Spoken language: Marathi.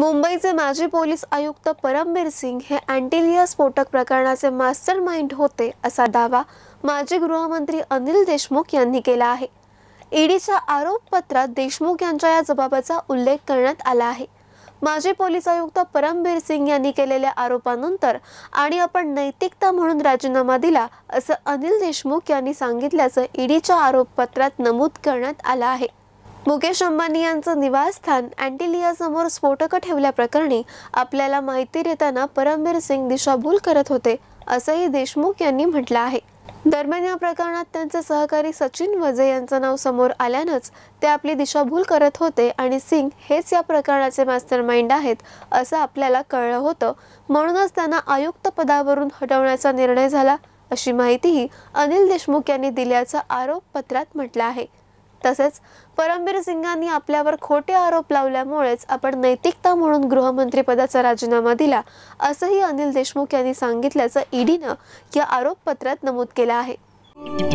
मुंबईचे माजी पोलीस आयुक्त परमबीर सिंग हे अँटिलिया स्फोटक प्रकरणाचे मास्टर माइंड होते असा दावा माजी गृहमंत्री अनिल देशमुख यांनी केला आहे ईडीच्या आरोपपत्रात देशमुख यांच्या या जबाबाचा उल्लेख करण्यात आला आहे माजी पोलीस आयुक्त परमबीर सिंग यांनी केलेल्या आरोपानंतर आणि आपण नैतिकता म्हणून राजीनामा दिला असं अनिल देशमुख यांनी सांगितल्याचं ईडीच्या आरोपपत्रात नमूद करण्यात आलं आहे मुकेश अंबानी यांचं निवासस्थान अँटिलियासमोर स्फोटकं ठेवल्याप्रकरणी आपल्याला माहिती देताना परमबीर सिंग दिशाभूल करत होते असंही देशमुख यांनी म्हटलं आहे दरम्यान या प्रकरणात त्यांचे सहकारी सचिन वजे यांचं नाव समोर आल्यानंच ते आपली दिशाभूल करत होते आणि सिंग हेच या प्रकरणाचे मास्टर माइंड आहेत असं आपल्याला कळलं होतं म्हणूनच त्यांना आयुक्त पदावरून हटवण्याचा निर्णय झाला अशी माहितीही अनिल देशमुख यांनी दिल्याचं आरोप पत्रात म्हटलं आहे तसेच परमबीर सिंगांनी आपल्यावर खोटे आरोप लावल्यामुळेच आपण नैतिकता म्हणून गृहमंत्रीपदाचा राजीनामा दिला असंही अनिल देशमुख यांनी सांगितल्याचं ईडीनं या आरोपपत्रात नमूद केलं आहे